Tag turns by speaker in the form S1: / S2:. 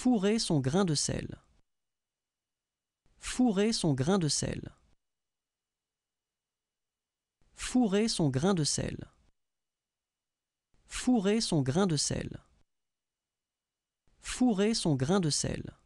S1: Fourrer son grain de sel. Fourrer son grain de sel. Fourrer son grain de sel. Fourrer son grain de sel. Fourrer son grain de sel.